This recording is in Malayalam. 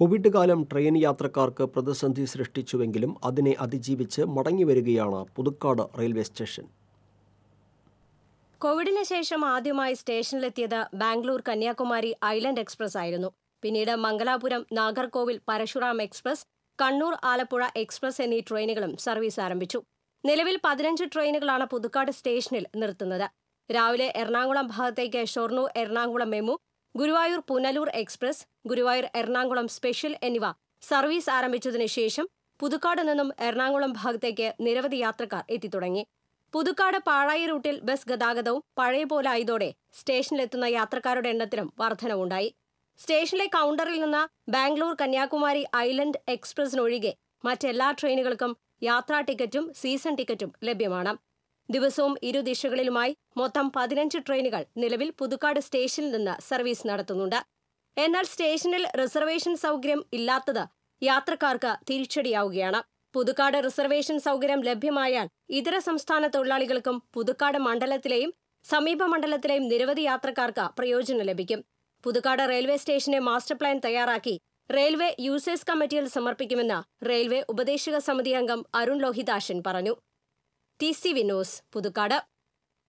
കോവിഡ് കാലം ട്രെയിൻ യാത്രക്കാർക്ക് പ്രതിസന്ധി സൃഷ്ടിച്ചുവെങ്കിലും അതിനെ അതിജീവിച്ച് വരികയാണ് പുതുക്കാട് റെയിൽവേ സ്റ്റേഷൻ കോവിഡിന് ശേഷം ആദ്യമായി സ്റ്റേഷനിലെത്തിയത് ബാംഗ്ലൂർ കന്യാകുമാരി ഐലൻഡ് എക്സ്പ്രസ് ആയിരുന്നു പിന്നീട് മംഗലാപുരം നാഗർകോവിൽ പരശുറാം എക്സ്പ്രസ് കണ്ണൂർ ആലപ്പുഴ എക്സ്പ്രസ് എന്നീ ട്രെയിനുകളും സർവീസ് ആരംഭിച്ചു നിലവിൽ പതിനഞ്ച് ട്രെയിനുകളാണ് പുതുക്കാട് സ്റ്റേഷനിൽ നിർത്തുന്നത് രാവിലെ എറണാകുളം ഭാഗത്തേക്ക് Shoranur Ernakulam MEMU Guruvayur Punalur express Guruvayur Ernakulam special എന്നിവ സർവീസ് ആരംഭിച്ചതിനു ശേഷം പുതുക്കാട് നിന്നും എറണാകുളം ഭാഗത്തേക്ക് നിരവധി യാത്രക്കാർ എത്തിത്തുടങ്ങി പുതുക്കാട് പാഴായി റൂട്ടിൽ ബസ് ഗതാഗതവും പഴയ പോലെ ആയതോടെ സ്റ്റേഷനിലെത്തുന്ന യാത്രക്കാരുടെ എണ്ണത്തിലും വർധനവുണ്ടായി സ്റ്റേഷനിലെ കൗണ്ടറിൽ നിന്ന് ബാംഗ്ലൂർ കന്യാകുമാരി ഐലൻഡ് എക്സ്പ്രസിനൊഴികെ മറ്റെല്ലാ ട്രെയിനുകൾക്കും യാത്രാ ടിക്കറ്റും സീസൺ ടിക്കറ്റും ലഭ്യമാണ് ദിവസവും ഇരു ദിശകളിലുമായി മൊത്തം പതിനഞ്ച് ട്രെയിനുകൾ നിലവിൽ പുതുക്കാട് സ്റ്റേഷനിൽ നിന്ന് സർവീസ് നടത്തുന്നുണ്ട് എന്നാൽ സ്റ്റേഷനിൽ റിസർവേഷൻ സൗകര്യം ഇല്ലാത്തത് യാത്രക്കാർക്ക് തിരിച്ചടിയാവുകയാണ് പുതുക്കാട് റിസർവേഷൻ സൗകര്യം ലഭ്യമായാൽ ഇതര സംസ്ഥാന തൊഴിലാളികൾക്കും പുതുക്കാട് മണ്ഡലത്തിലെയും സമീപ മണ്ഡലത്തിലെയും നിരവധി യാത്രക്കാർക്ക് പ്രയോജനം ലഭിക്കും പുതുക്കാട് റെയിൽവേ സ്റ്റേഷന്റെ മാസ്റ്റർ പ്ലാൻ തയ്യാറാക്കി റെയിൽവേ യൂസേഴ്സ് കമ്മിറ്റിയിൽ സമർപ്പിക്കുമെന്ന് റെയിൽവേ ഉപദേശക സമിതി അംഗം അരുൺ ലോഹിതാശൻ പറഞ്ഞു ടി സി വിനോസ് പുതുക്കാട്